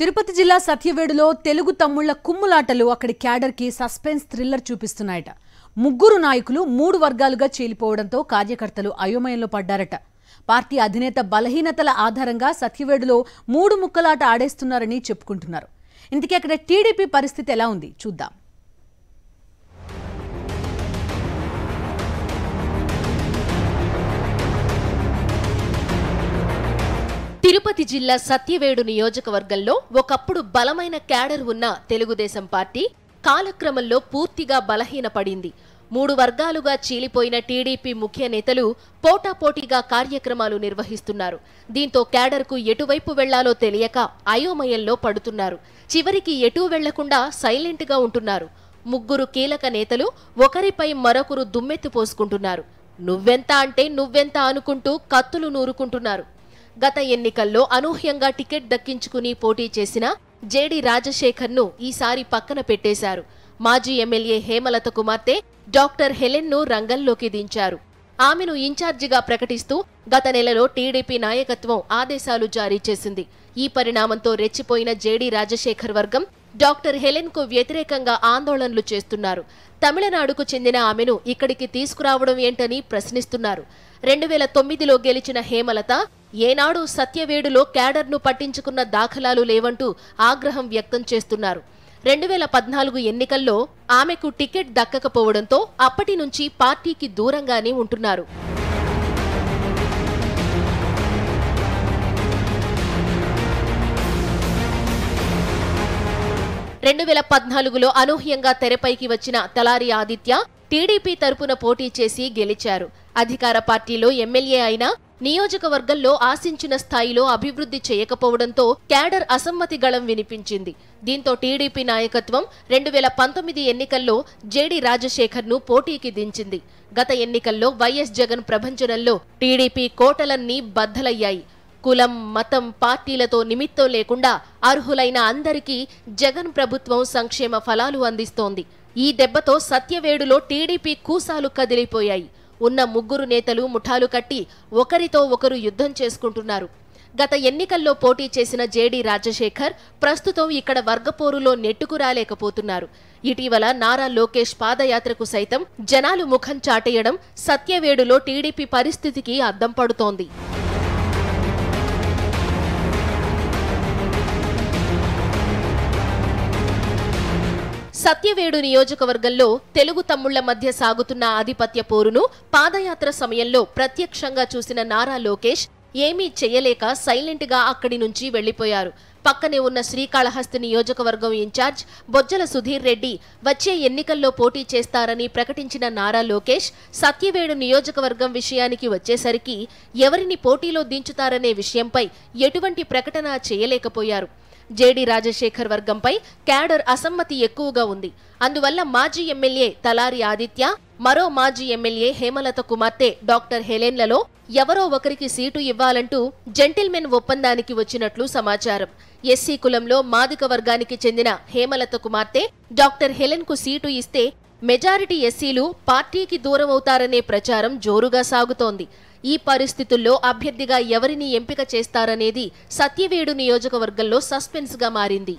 తిరుపతి జిల్లా సత్యవేడులో తెలుగు తమ్ముళ్ల కుమ్ములాటలు అక్కడి క్యాడర్కి suspense thriller చూపిస్తున్నాయట ముగ్గురు నాయకులు మూడు వర్గాలుగా చీలిపోవడంతో కార్యకర్తలు అయోమయంలో పడ్డారట పార్టీ అధినేత బలహీనతల ఆధారంగా సత్యవేడులో మూడు ముక్కలాట ఆడేస్తున్నారని చెప్పుకుంటున్నారు ఇంతకీ అక్కడ టీడీపీ పరిస్థితి ఎలా ఉంది చూద్దాం తిరుపతి జిల్లా సత్యవేడు నియోజకవర్గంలో ఒకప్పుడు బలమైన క్యాడర్ ఉన్న తెలుగుదేశం పార్టీ కాలక్రమంలో పూర్తిగా బలహీనపడింది మూడు వర్గాలుగా చీలిపోయిన టీడీపీ ముఖ్య నేతలు పోటాపోటీగా కార్యక్రమాలు నిర్వహిస్తున్నారు దీంతో క్యాడర్కు ఎటువైపు వెళ్లాలో తెలియక అయోమయంలో పడుతున్నారు చివరికి ఎటూ వెళ్లకుండా సైలెంట్గా ఉంటున్నారు ముగ్గురు కీలక నేతలు ఒకరిపై మరొకరు దుమ్మెత్తి పోసుకుంటున్నారు నువ్వెంత అంటే నువ్వెంత అనుకుంటూ కత్తులు నూరుకుంటున్నారు గత ఎన్నికల్లో అనూహ్యంగా టికెట్ దక్కించుకుని పోటీ చేసిన జేడి రాజశేఖర్ను ఈసారి పక్కన పెట్టేశారు మాజీ ఎమ్మెల్యే హేమలత కుమార్తె డాక్టర్ హెలెన్ను రంగంలోకి దించారు ఆమెను ఇన్ఛార్జిగా ప్రకటిస్తూ గత నెలలో టీడీపీ నాయకత్వం ఆదేశాలు జారీ చేసింది ఈ పరిణామంతో రెచ్చిపోయిన జేడీ రాజశేఖర్ వర్గం డాక్టర్ హెలెన్కు వ్యతిరేకంగా ఆందోళనలు చేస్తున్నారు తమిళనాడుకు చెందిన ఆమెను ఇక్కడికి తీసుకురావడం ఏంటని ప్రశ్నిస్తున్నారు రెండు వేల తొమ్మిదిలో గెలిచిన హేమలత ఏనాడు సత్యవేడులో క్యాడర్ను పట్టించుకున్న దాఖలాలు లేవంటూ ఆగ్రహం వ్యక్తం చేస్తున్నారు రెండు వేల పద్నాలుగు ఎన్నికల్లో ఆమెకు టికెట్ దక్కకపోవడంతో అప్పటి నుంచి పార్టీకి దూరంగానే ఉంటున్నారు రెండు వేల పద్నాలుగులో అనూహ్యంగా తెరపైకి వచ్చిన తలారి ఆదిత్య టీడీపీ తరపున పోటీ చేసి గెలిచారు అధికార పార్టీలో ఎమ్మెల్యే అయినా నియోజకవర్గంలో ఆశించిన స్థాయిలో అభివృద్ధి చేయకపోవడంతో క్యాడర్ అసమ్మతి గళం వినిపించింది దీంతో టీడీపీ నాయకత్వం రెండు వేల పంతొమ్మిది ఎన్నికల్లో జేడీ రాజశేఖర్ను పోటీకి దించింది గత ఎన్నికల్లో వైఎస్ జగన్ ప్రభంజనంలో టీడీపీ కోటలన్నీ బద్దలయ్యాయి కులం మతం పార్టీలతో నిమిత్తం లేకుండా అర్హులైన అందరికీ జగన్ ప్రభుత్వం సంక్షేమ ఫలాలు అందిస్తోంది ఈ దెబ్బతో సత్యవేడులో టీడీపీ కూసాలు కదిలిపోయాయి ఉన్న ముగ్గురు నేతలు ముఠాలు కట్టి ఒకరితో ఒకరు యుద్ధం చేసుకుంటున్నారు గత ఎన్నికల్లో పోటీ చేసిన జేడీ రాజశేఖర్ ప్రస్తుతం ఇక్కడ వర్గపోరులో నెట్టుకు రాలేకపోతున్నారు ఇటీవల నారా లోకేష్ పాదయాత్రకు సైతం జనాలు ముఖం చాటేయడం సత్యవేడులో టీడీపీ పరిస్థితికి అద్దం పడుతోంది సత్యవేడు నియోజకవర్గంలో తెలుగు తమ్ముళ్ల మధ్య సాగుతున్న ఆధిపత్య పోరును పాదయాత్ర సమయంలో ప్రత్యక్షంగా చూసిన నారా లోకేష్ ఏమీ చేయలేక సైలెంట్గా అక్కడి నుంచి వెళ్లిపోయారు పక్కనే ఉన్న శ్రీకాళహస్తి నియోజకవర్గం ఇన్ఛార్జ్ బొజ్జల సుధీర్ రెడ్డి వచ్చే ఎన్నికల్లో పోటీ చేస్తారని ప్రకటించిన నారా లోకేష్ సత్యవేడు నియోజకవర్గం విషయానికి వచ్చేసరికి ఎవరిని పోటీలో దించుతారనే విషయంపై ఎటువంటి ప్రకటన చేయలేకపోయారు జేడి రాజశేఖర్ వర్గంపై క్యాడర్ అసమ్మతి ఎక్కువగా ఉంది అందువల్ల మాజీ ఎమ్మెల్యే తలారి ఆదిత్య మరో మాజీ ఎమ్మెల్యే హేమలత కుమార్తె డాక్టర్ హెలెన్లలో ఎవరో ఒకరికి సీటు ఇవ్వాలంటూ జెంటిల్మెన్ ఒప్పందానికి వచ్చినట్లు సమాచారం ఎస్సీ కులంలో మాదిక వర్గానికి చెందిన హేమలత కుమార్తె డాక్టర్ హెలెన్కు సీటు ఇస్తే మెజారిటీ ఎస్సీలు పార్టీకి దూరం అవుతారనే ప్రచారం జోరుగా సాగుతోంది ఈ పరిస్థితుల్లో అభ్యర్థిగా ఎవరిని ఎంపిక చేస్తారనేది సత్యవేడు నియోజకవర్గంలో సస్పెన్స్గా మారింది